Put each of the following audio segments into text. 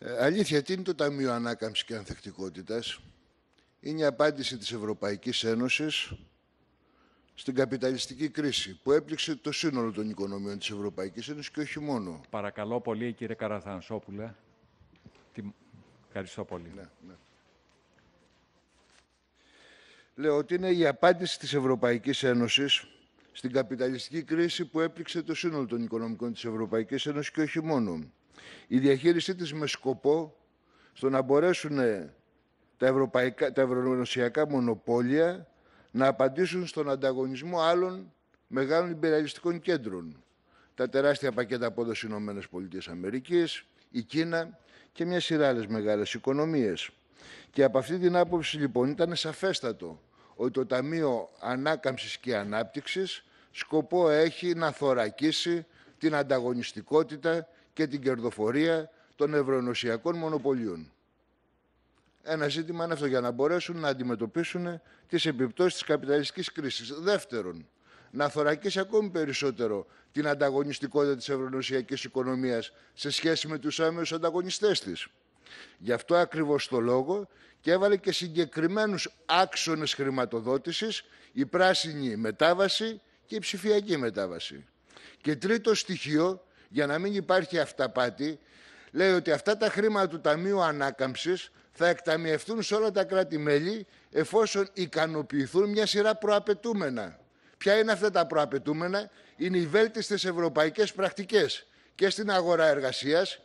Ε, αλήθεια, τι είναι το Ταμείο Ανάκαμψης και Ανθεκτικότητας. Είναι η απάντηση της Ευρωπαϊκής Ένωσης στην καπιταλιστική κρίση που έπληξε το σύνολο των οικονομιών της Ευρωπαϊκής Ένωσης και όχι μόνο. Παρακαλώ πολύ, κύριε Καραθανσόπουλε. Τι... Ευχαριστώ πολύ. Ναι, ναι. Λέω ότι είναι η απάντηση της Ευρωπαϊκής Ένωσης στην καπιταλιστική κρίση που έπληξε το σύνολο των οικονομικών της Ευρωπαϊκής Ένωσης και όχι μόνο η διαχείρισή της με σκοπό στο να μπορέσουν ε, τα, ευρωπαϊκά, τα μονοπόλια να απαντήσουν στον ανταγωνισμό άλλων μεγάλων υπεραλιστικών κέντρων. Τα τεράστια πακέτα απόδοσης Ηνωμένες Αμερικής, η Κίνα και μια σειρά άλλες μεγάλες οικονομίες. Και από αυτή την άποψη λοιπόν ήταν σαφέστατο ότι το Ταμείο Ανάκαμψης και Ανάπτυξης σκοπό έχει να θωρακίσει την ανταγωνιστικότητα και την κερδοφορία των ευρωενωσιακών μονοπωλίων. Ένα ζήτημα είναι αυτό για να μπορέσουν να αντιμετωπίσουν τις επιπτώσεις της καπιταλιστικής κρίσης. Δεύτερον, να θωρακίσει ακόμη περισσότερο την ανταγωνιστικότητα της ευρωενωσιακής οικονομίας σε σχέση με τους άμεσους ανταγωνιστές της. Γι' αυτό ακριβώς το λόγο και έβαλε και συγκεκριμένους άξονες χρηματοδότησης η πράσινη μετάβαση και η ψηφιακή μετάβαση. Και τρίτο στοιχείο για να μην υπάρχει αυταπάτη, λέει ότι αυτά τα χρήματα του Ταμείου Ανάκαμψης θα εκταμιευτούν σε όλα τα κράτη-μέλη εφόσον ικανοποιηθούν μια σειρά προαπαιτούμενα. Ποια είναι αυτά τα προαπαιτούμενα, είναι οι βέλτιστες ευρωπαϊκές πρακτικές και στην αγορά εργασίας,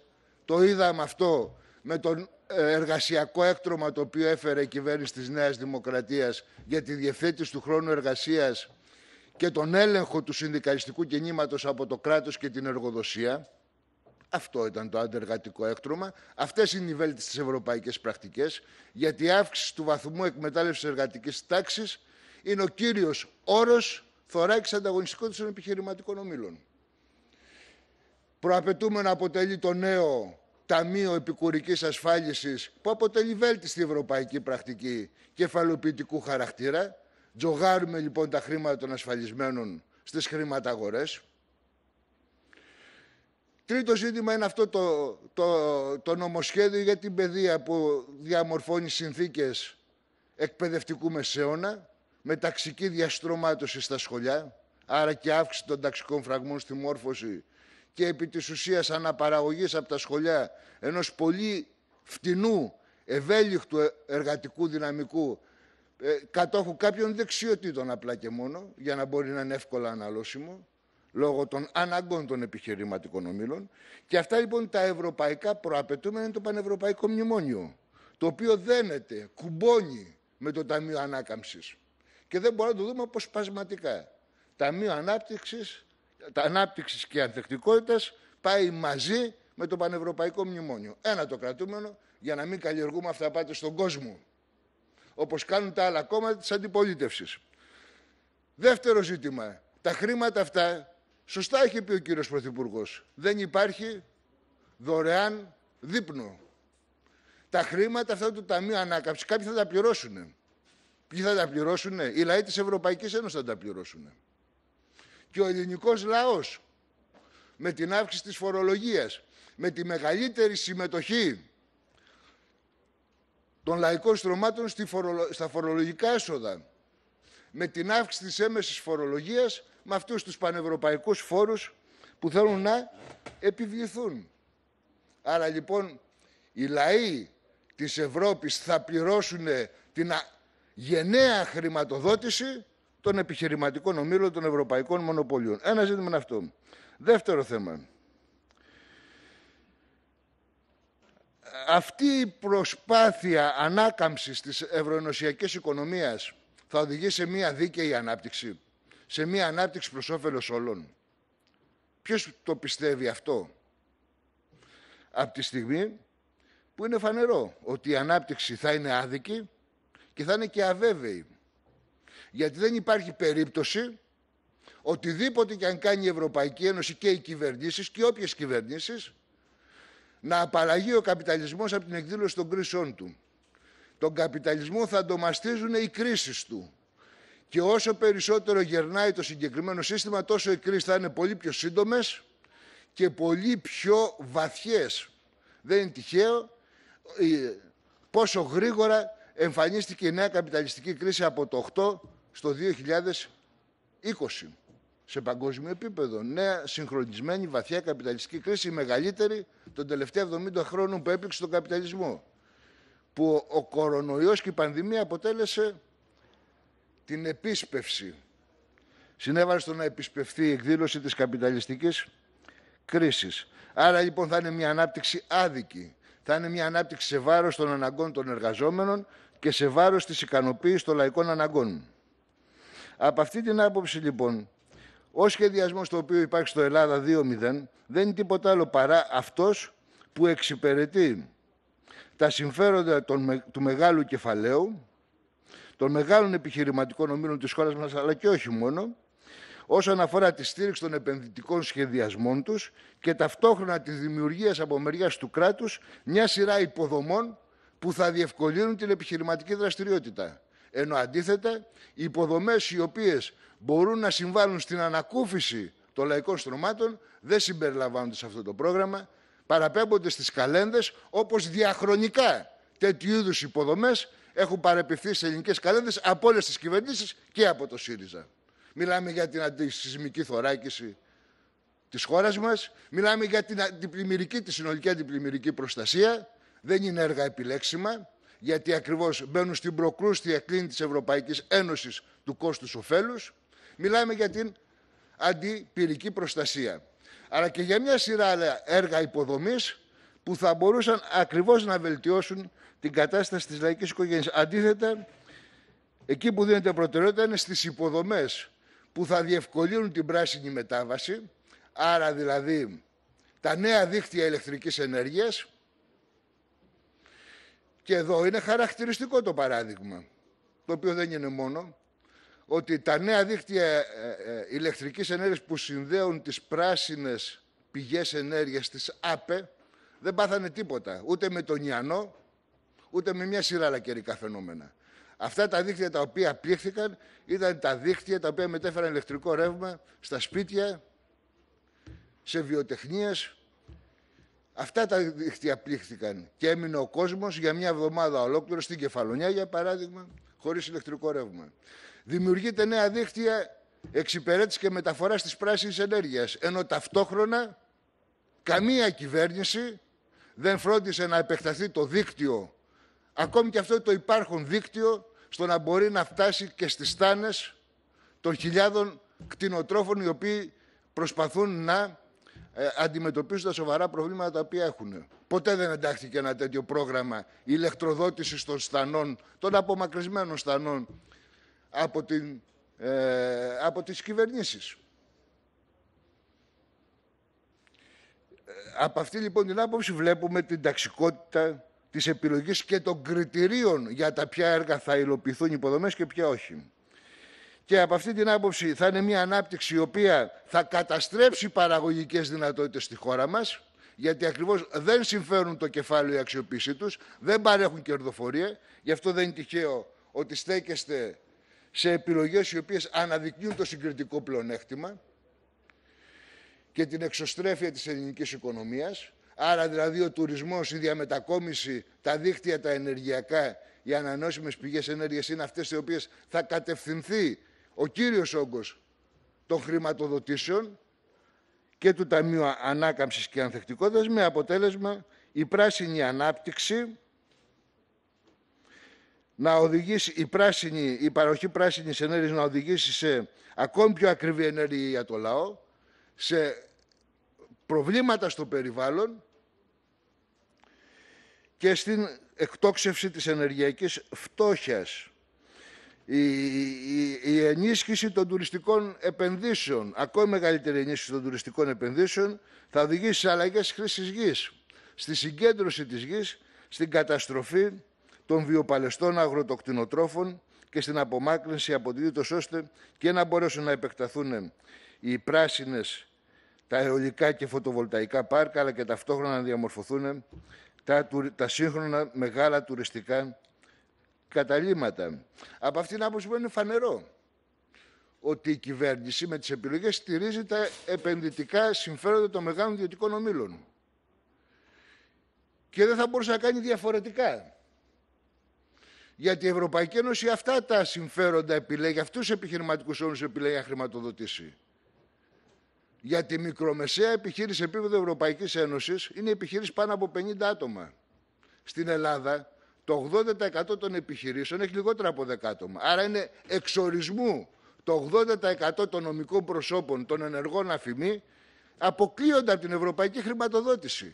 το είδαμε αυτό με τον ε, εργασιακό έκτρωμα το οποίο έφερε η κυβέρνηση της Νέας Δημοκρατίας για τη διευθέτηση του χρόνου εργασίας και τον έλεγχο του συνδικαλιστικού κινήματος από το κράτος και την εργοδοσία. Αυτό ήταν το αντεργατικό έκτρωμα. Αυτές είναι οι βέλτιστες ευρωπαϊκές πρακτικές, γιατί η αύξηση του βαθμού εκμετάλλευσης εργατικής τάξης είναι ο κύριος όρος θωράκης ανταγωνιστικότητας των επιχειρηματικών ομήλων. Προαπαιτούμενο αποτελεί το νέο Ταμείο Επικουρικής Ασφάλισης που αποτελεί βέλτιστη ευρωπαϊκή πρακτική κεφαλοποιητικού χαρακτήρα Τζογάρουμε λοιπόν τα χρήματα των ασφαλισμένων στις χρηματαγορές. Τρίτο ζήτημα είναι αυτό το, το, το νομοσχέδιο για την παιδεία που διαμορφώνει συνθήκες εκπαιδευτικού μεσαίωνα με ταξική διαστρωμάτωση στα σχολιά, άρα και αύξηση των ταξικών φραγμών στη μόρφωση και επί της ουσίας αναπαραγωγής από τα σχολιά ενός πολύ φτηνού, ευέλικτου εργατικού δυναμικού ε, κατόχου κάποιων δεξιοτήτων απλά και μόνο, για να μπορεί να είναι εύκολα αναλώσιμο, λόγω των αναγκών των επιχειρηματικών ομήλων. Και αυτά λοιπόν τα ευρωπαϊκά προαπαιτούμενα είναι το Πανευρωπαϊκό Μνημόνιο, το οποίο δένεται, κουμπώνει με το Ταμείο Ανάκαμψης. Και δεν μπορούμε να το δούμε αποσπασματικά. Ταμείο Ανάπτυξης, Ανάπτυξης και Ανθεκτικότητας πάει μαζί με το Πανευρωπαϊκό Μνημόνιο. Ένα το κρατούμενο για να μην καλλιεργούμε αυτά πάτε στον κόσμο όπως κάνουν τα άλλα κόμματα της αντιπολίτευσης. Δεύτερο ζήτημα, τα χρήματα αυτά, σωστά έχει πει ο κύριος Πρωθυπουργός. δεν υπάρχει δωρεάν δείπνο. Τα χρήματα αυτά του Ταμείου Ανάκαμψης κάποιοι θα τα πληρώσουν. Ποιοι θα τα πληρώσουν, οι λαοί της Ευρωπαϊκής Ένωσης θα τα πληρώσουν. Και ο ελληνικός λαός με την αύξηση της φορολογίας, με τη μεγαλύτερη συμμετοχή των λαϊκών στρωμάτων στα φορολογικά έσοδα. Με την αύξηση της έμεσης φορολογίας, με αυτούς τους πανευρωπαϊκούς φόρους που θέλουν να επιβληθούν. Άρα λοιπόν οι λαοί της Ευρώπης θα πληρώσουν την γενναία χρηματοδότηση των επιχειρηματικών ομίλων των ευρωπαϊκών μονοπωλίων. Ένα ζήτημα είναι αυτό. Δεύτερο θέμα. αυτή η προσπάθεια ανάκαμψης της ευρωενωσιακής οικονομίας θα οδηγεί σε μια δίκαιη ανάπτυξη, σε μια ανάπτυξη προς όφελος όλων. Ποιος το πιστεύει αυτό. Από τη στιγμή που είναι φανερό ότι η ανάπτυξη θα είναι άδικη και θα είναι και αβέβαιη. Γιατί δεν υπάρχει περίπτωση οτιδήποτε και αν κάνει η Ευρωπαϊκή Ένωση και οι κυβερνήσεις και όποιες κυβερνήσεις να απαλλαγεί ο καπιταλισμός από την εκδήλωση των κρίσεών του. Τον καπιταλισμό θα το οι κρίσεις του. Και όσο περισσότερο γερνάει το συγκεκριμένο σύστημα, τόσο οι κρίσεις θα είναι πολύ πιο σύντομες και πολύ πιο βαθιές. Δεν είναι τυχαίο ε, πόσο γρήγορα εμφανίστηκε η νέα καπιταλιστική κρίση από το 8 στο 2020 σε παγκόσμιο επίπεδο. Νέα συγχρονισμένη βαθιά καπιταλιστική κρίση, η μεγαλύτερη των τελευταίων 70 χρόνων που έπληξε τον καπιταλισμό. Που ο κορονοϊός και η πανδημία αποτέλεσε την επίσπευση. Συνέβαλε στο να επισπευθεί η εκδήλωση της καπιταλιστικής κρίσης. Άρα λοιπόν θα είναι μια ανάπτυξη άδικη. Θα είναι μια ανάπτυξη σε βάρος των αναγκών των εργαζόμενων και σε βάρος της ικανοποίησης των λαϊκών αναγκών. Από αυτή την άποψη λοιπόν ο σχεδιασμός το οποίο υπάρχει στο Ελλάδα 2.0 δεν είναι τίποτα άλλο παρά αυτός που εξυπηρετεί τα συμφέροντα των, του μεγάλου κεφαλαίου, των μεγάλων επιχειρηματικών ομήλων της χώρας μας, αλλά και όχι μόνο, όσον αφορά τη στήριξη των επενδυτικών σχεδιασμών τους και ταυτόχρονα της δημιουργίας από μεριάς του κράτους, μια σειρά υποδομών που θα διευκολύνουν την επιχειρηματική δραστηριότητα. Ενώ αντίθετα, οι υποδομές οι οποίες μπορούν να συμβάλλουν στην ανακούφιση των λαϊκών στρωμάτων δεν συμπεριλαμβάνονται σε αυτό το πρόγραμμα, παραπέμπονται στις καλένδες όπως διαχρονικά τέτοιου είδους υποδομές έχουν παρεπιφθεί σε ελληνικές καλένδες από όλες τις κυβερνήσεις και από το ΣΥΡΙΖΑ. Μιλάμε για την αντισυσμική θωράκιση της χώρας μας, μιλάμε για την τη συνολική αντιπλημμυρική προστασία, δεν είναι έργα επιλέξιμα, γιατί ακριβώς μπαίνουν στην προκρούστια κλίνη της Ευρωπαϊκής Ένωσης του κόστους οφελους Μιλάμε για την αντιπυρική προστασία. Αλλά και για μια σειρά άλλα έργα υποδομής που θα μπορούσαν ακριβώς να βελτιώσουν την κατάσταση της λαϊκής οικογένειας. Αντίθετα, εκεί που δίνεται προτεραιότητα είναι στις υποδομές που θα διευκολύνουν την πράσινη μετάβαση, άρα δηλαδή τα νέα δίκτυα ηλεκτρικής ενέργειας, και εδώ είναι χαρακτηριστικό το παράδειγμα, το οποίο δεν είναι μόνο, ότι τα νέα δίκτυα ε, ε, ε, ηλεκτρικής ενέργειας που συνδέουν τις πράσινες πηγές ενέργειας της ΑΠΕ δεν πάθανε τίποτα, ούτε με τον Ιαννό, ούτε με μια σειρά άλλα καιρικά φαινόμενα. Αυτά τα δίκτυα τα οποία πλήχθηκαν ήταν τα δίκτυα τα οποία μετέφεραν ηλεκτρικό ρεύμα στα σπίτια, σε βιοτεχνίες, Αυτά τα δίχτυα πλήχθηκαν και έμεινε ο κόσμος για μια εβδομάδα ολόκληρος στην Κεφαλονιά, για παράδειγμα, χωρίς ηλεκτρικό ρεύμα. Δημιουργείται νέα δίχτυα εξυπηρέτηση και μεταφορά τη πράσινη ενέργεια. Ενώ ταυτόχρονα καμία κυβέρνηση δεν φρόντισε να επεκταθεί το δίκτυο, ακόμη και αυτό το υπάρχον δίκτυο, στο να μπορεί να φτάσει και στις στάνες των χιλιάδων κτηνοτρόφων οι οποίοι προσπαθούν να ε, αντιμετωπίζουν τα σοβαρά προβλήματα τα οποία έχουν. Ποτέ δεν εντάχθηκε ένα τέτοιο πρόγραμμα ηλεκτροδότησης των στανών, των απομακρυσμένων στανών από, την, ε, από τις κυβερνήσεις. Ε, από αυτή λοιπόν την άποψη βλέπουμε την ταξικότητα της επιλογής και των κριτηρίων για τα ποια έργα θα υλοποιηθούν υποδομές και ποια όχι. Και από αυτή την άποψη θα είναι μια ανάπτυξη η οποία θα καταστρέψει παραγωγικές δυνατότητες στη χώρα μας, γιατί ακριβώς δεν συμφέρουν το κεφάλαιο η αξιοποίησή τους, δεν παρέχουν κερδοφορία, γι' αυτό δεν είναι τυχαίο ότι στέκεστε σε επιλογές οι οποίες αναδεικνύουν το συγκριτικό πλεονέκτημα και την εξωστρέφεια της ελληνικής οικονομίας. Άρα δηλαδή ο τουρισμός, η διαμετακόμιση, τα δίκτυα τα ενεργειακά, οι ανανόσιμες πηγές ενέργειας είναι αυτές οι οποίες θα κατευθυνθεί ο κύριος όγκος των χρηματοδοτήσεων και του Ταμείου Ανάκαμψης και Ανθεκτικότητας με αποτέλεσμα η πράσινη ανάπτυξη να οδηγήσει η, πράσινη, η παροχή πράσινης ενέργειας να οδηγήσει σε ακόμη πιο ακριβή ενέργεια για το λαό, σε προβλήματα στο περιβάλλον και στην εκτόξευση της ενεργειακής φτώχειας. Η, η, η, ενίσχυση των τουριστικών επενδύσεων, ακόμη μεγαλύτερη ενίσχυση των τουριστικών επενδύσεων, θα οδηγήσει σε αλλαγές χρήσης γης, στη συγκέντρωση της γης, στην καταστροφή των βιοπαλαιστών αγροτοκτηνοτρόφων και στην απομάκρυνση από τη ώστε και να μπορέσουν να επεκταθούν οι πράσινες, τα αεολικά και φωτοβολταϊκά πάρκα, αλλά και ταυτόχρονα να διαμορφωθούν τα, τα σύγχρονα μεγάλα τουριστικά από αυτήν την άποψη είναι φανερό ότι η κυβέρνηση με τις επιλογές στηρίζει τα επενδυτικά συμφέροντα των μεγάλων ιδιωτικών ομήλων. Και δεν θα μπορούσε να κάνει διαφορετικά. Γιατί η Ευρωπαϊκή Ένωση αυτά τα συμφέροντα επιλέγει, αυτούς τους επιχειρηματικούς όρους επιλέγει να χρηματοδοτήσει. Γιατί η μικρομεσαία επιχείρηση επίπεδο Ευρωπαϊκής Ένωσης είναι επιχείρηση πάνω από 50 άτομα. Στην Ελλάδα το 80% των επιχειρήσεων έχει λιγότερα από 10 άτομα. Άρα είναι εξορισμού το 80% των νομικών προσώπων των ενεργών αφημί αποκλείονται από την ευρωπαϊκή χρηματοδότηση.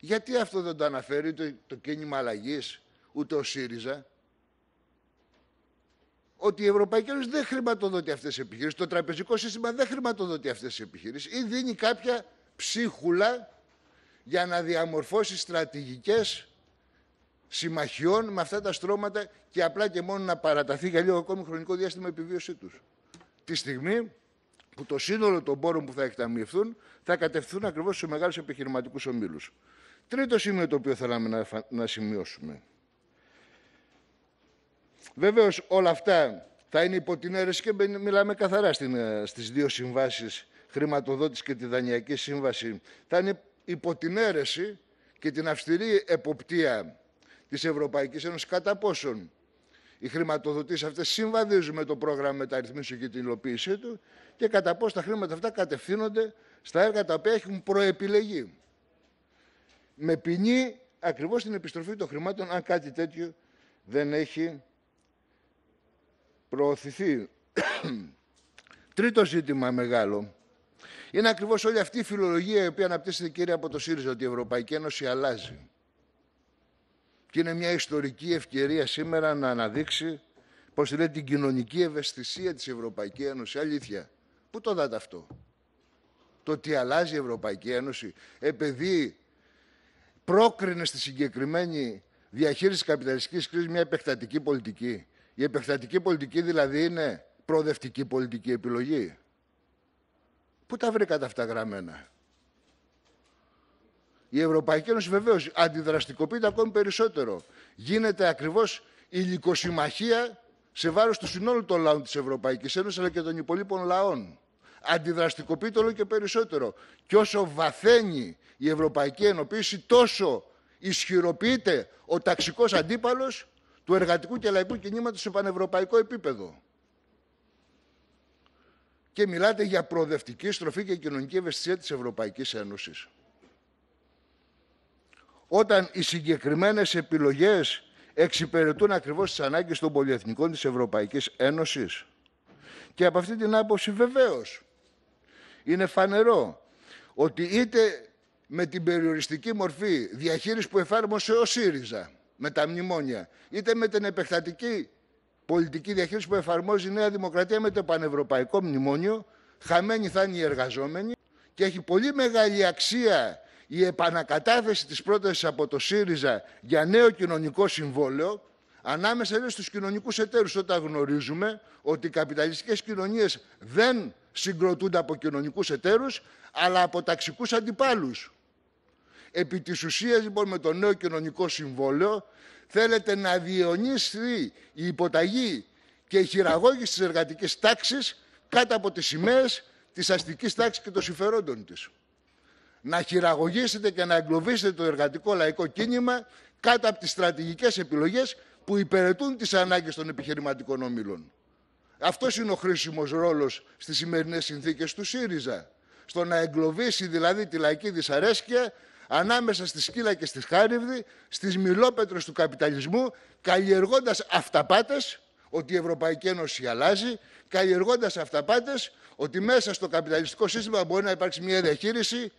Γιατί αυτό δεν το αναφέρει το, το κίνημα αλλαγής, ούτε ο ΣΥΡΙΖΑ. Ότι η Ευρωπαϊκή Ένωση δεν χρηματοδοτεί αυτές τις επιχειρήσεις, το τραπεζικό σύστημα δεν χρηματοδοτεί αυτές τις επιχειρήσεις ή δίνει κάποια ψίχουλα για να διαμορφώσει στρατηγικές συμμαχιών με αυτά τα στρώματα και απλά και μόνο να παραταθεί για λίγο ακόμη χρονικό διάστημα επιβίωσή τους. Τη στιγμή που το σύνολο των πόρων που θα εκταμιευθούν θα κατευθυνθούν ακριβώς στου μεγάλους επιχειρηματικούς ομίλους. Τρίτο σημείο το οποίο θέλαμε να σημειώσουμε. Βεβαίως όλα αυτά θα είναι υπό την αίρεση και μιλάμε καθαρά ε, στις δύο συμβάσεις χρηματοδότηση και τη δανειακή σύμβαση. Θα είναι υπό την αίρεση και την αυστηρή εποπτεία της Ευρωπαϊκής Ένωσης κατά πόσον οι χρηματοδοτήσεις αυτές συμβαδίζουν με το πρόγραμμα μεταρρυθμίσεων και την υλοποίησή του και κατά πόσο τα χρήματα αυτά κατευθύνονται στα έργα τα οποία έχουν προεπιλεγεί. Με ποινή ακριβώς την επιστροφή των χρημάτων, αν κάτι τέτοιο δεν έχει προωθηθεί. Τρίτο ζήτημα μεγάλο. Είναι ακριβώς όλη αυτή η φιλολογία η οποία αναπτύσσεται, κύριε, από το ΣΥΡΙΖΑ, ότι η Ευρωπαϊκή Ένωση αλλάζει. Και είναι μια ιστορική ευκαιρία σήμερα να αναδείξει, πώς λέει, την κοινωνική ευαισθησία της Ευρωπαϊκή Ένωση. Αλήθεια. Πού το δάτε αυτό. Το ότι αλλάζει η Ευρωπαϊκή Ένωση επειδή πρόκρινε στη συγκεκριμένη διαχείριση της καπιταλιστικής κρίσης μια επεκτατική πολιτική. Η επεκτατική πολιτική δηλαδή είναι προοδευτική πολιτική επιλογή. Πού τα βρήκατε αυτά γραμμένα. Η Ευρωπαϊκή Ένωση βεβαίως αντιδραστικοποιείται ακόμη περισσότερο. Γίνεται ακριβώς λυκοσυμμαχία σε βάρος του συνόλου των λαών της Ευρωπαϊκής Ένωσης αλλά και των υπολείπων λαών. Αντιδραστικοποιείται όλο και περισσότερο. Και όσο βαθαίνει η Ευρωπαϊκή Ενωπήση, τόσο ισχυροποιείται ο ταξικός αντίπαλος του εργατικού και λαϊκού κινήματος σε πανευρωπαϊκό επίπεδο. Και μιλάτε για προοδευτική στροφή και κοινωνική ευαισθησία της Ευρωπαϊκής Ένωσης όταν οι συγκεκριμένες επιλογές εξυπηρετούν ακριβώς τις ανάγκες των πολυεθνικών της Ευρωπαϊκής Ένωσης. Και από αυτή την άποψη βεβαίως είναι φανερό ότι είτε με την περιοριστική μορφή διαχείρισης που εφάρμοσε ο ΣΥΡΙΖΑ με τα μνημόνια, είτε με την επεκτατική πολιτική διαχείριση που εφαρμόζει η Νέα Δημοκρατία με το Πανευρωπαϊκό Μνημόνιο, χαμένοι θα είναι οι εργαζόμενοι και έχει πολύ μεγάλη αξία η επανακατάθεση της πρότασης από το ΣΥΡΙΖΑ για νέο κοινωνικό συμβόλαιο ανάμεσα στους κοινωνικούς εταίρους όταν γνωρίζουμε ότι οι καπιταλιστικές κοινωνίες δεν συγκροτούνται από κοινωνικούς εταίρους αλλά από ταξικούς αντιπάλους. Επί της ουσίας λοιπόν με το νέο κοινωνικό συμβόλαιο θέλετε να διαιωνίσει η υποταγή και η χειραγώγηση της εργατικής τάξης κάτω από τις σημαίες της αστικής τάξης και των συμφερόντων της να χειραγωγήσετε και να εγκλωβίσετε το εργατικό λαϊκό κίνημα κάτω από τις στρατηγικές επιλογές που υπηρετούν τις ανάγκες των επιχειρηματικών ομίλων. Αυτός είναι ο χρήσιμος ρόλος στις σημερινές συνθήκες του ΣΥΡΙΖΑ. Στο να εγκλωβίσει δηλαδή τη λαϊκή δυσαρέσκεια ανάμεσα στη σκύλα και στη χάριβδη, στις μιλόπετρες του καπιταλισμού, καλλιεργώντας αυταπάτες ότι η Ευρωπαϊκή Ένωση αλλάζει, καλλιεργώντας αυταπάτες ότι μέσα στο καπιταλιστικό σύστημα μπορεί να υπάρξει μια διαχείριση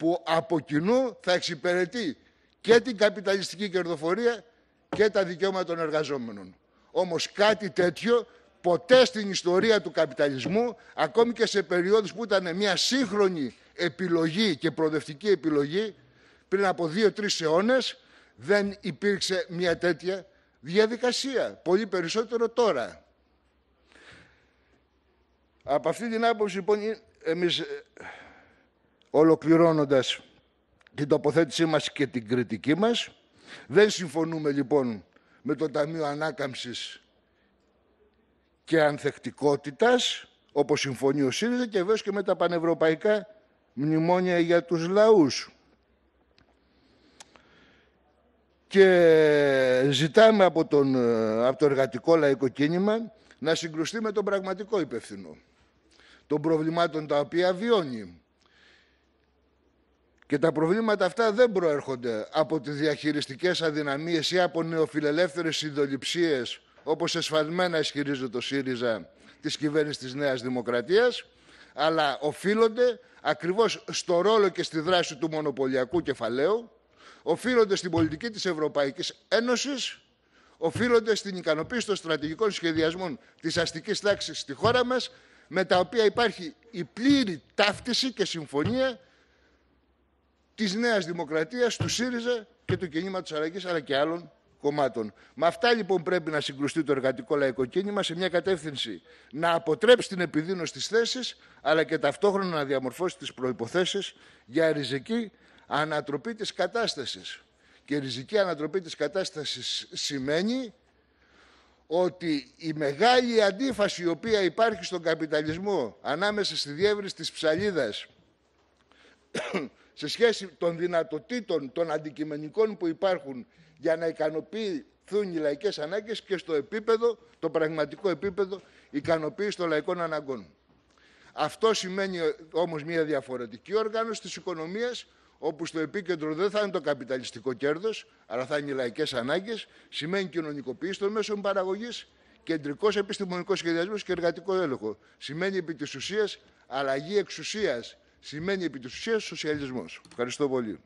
που από κοινού θα εξυπηρετεί και την καπιταλιστική κερδοφορία και τα δικαιώματα των εργαζόμενων. Όμως κάτι τέτοιο ποτέ στην ιστορία του καπιταλισμού, ακόμη και σε περιόδους που ήταν μια σύγχρονη επιλογή και προοδευτική επιλογή, πριν από δύο-τρεις αιώνες, δεν υπήρξε μια τέτοια διαδικασία. Πολύ περισσότερο τώρα. Από αυτή την άποψη, λοιπόν, ε, εμείς ε, ολοκληρώνοντας την τοποθέτησή μας και την κριτική μας. Δεν συμφωνούμε λοιπόν με το Ταμείο Ανάκαμψης και Ανθεκτικότητας, όπως συμφωνεί ο ΣΥΡΙΖΑ και βέβαια και με τα πανευρωπαϊκά μνημόνια για τους λαούς. Και ζητάμε από, τον, από το εργατικό λαϊκό κίνημα να συγκρουστεί με τον πραγματικό υπευθυνό των προβλημάτων τα οποία βιώνει και τα προβλήματα αυτά δεν προέρχονται από τις διαχειριστικές αδυναμίες ή από νεοφιλελεύθερες συντοληψίε, όπως εσφαλμένα ισχυρίζεται το ΣΥΡΙΖΑ της κυβέρνησης της Νέας Δημοκρατίας, αλλά οφείλονται ακριβώς στο ρόλο και στη δράση του μονοπωλιακού κεφαλαίου, οφείλονται στην πολιτική της Ευρωπαϊκής Ένωσης, οφείλονται στην ικανοποίηση των στρατηγικών σχεδιασμών της αστικής τάξης στη χώρα μας, με τα οποία υπάρχει η πλήρη ταύτιση και συμφωνία της νέας δημοκρατίας, του ΣΥΡΙΖΑ και του κινήματος Αλλαγής αλλά και άλλων κομμάτων. Με αυτά λοιπόν πρέπει να συγκρουστεί το εργατικό λαϊκό κίνημα σε μια κατεύθυνση να αποτρέψει την επιδείνωση της θέσης, αλλά και ταυτόχρονα να διαμορφώσει τις προποθέσει για ριζική ανατροπή της κατάστασης. Και ριζική ανατροπή της κατάστασης σημαίνει ότι η μεγάλη αντίφαση η οποία υπάρχει στον καπιταλισμό ανάμεσα στη διεύρυνση της ψαλίδας σε σχέση των δυνατοτήτων των αντικειμενικών που υπάρχουν για να ικανοποιηθούν οι λαϊκές ανάγκες και στο επίπεδο, το πραγματικό επίπεδο ικανοποίησης των λαϊκών αναγκών. Αυτό σημαίνει όμως μια διαφορετική οργάνωση της οικονομίας όπου στο επίκεντρο δεν θα είναι το καπιταλιστικό κέρδος, αλλά θα είναι οι λαϊκές ανάγκες, σημαίνει κοινωνικοποίηση των μέσων παραγωγής, κεντρικός επιστημονικός σχεδιασμός και εργατικό έλεγχο. Σημαίνει επί της ουσίας αλλαγή εξουσίας σημαίνει επί της ουσίας σοσιαλισμός. Ευχαριστώ πολύ.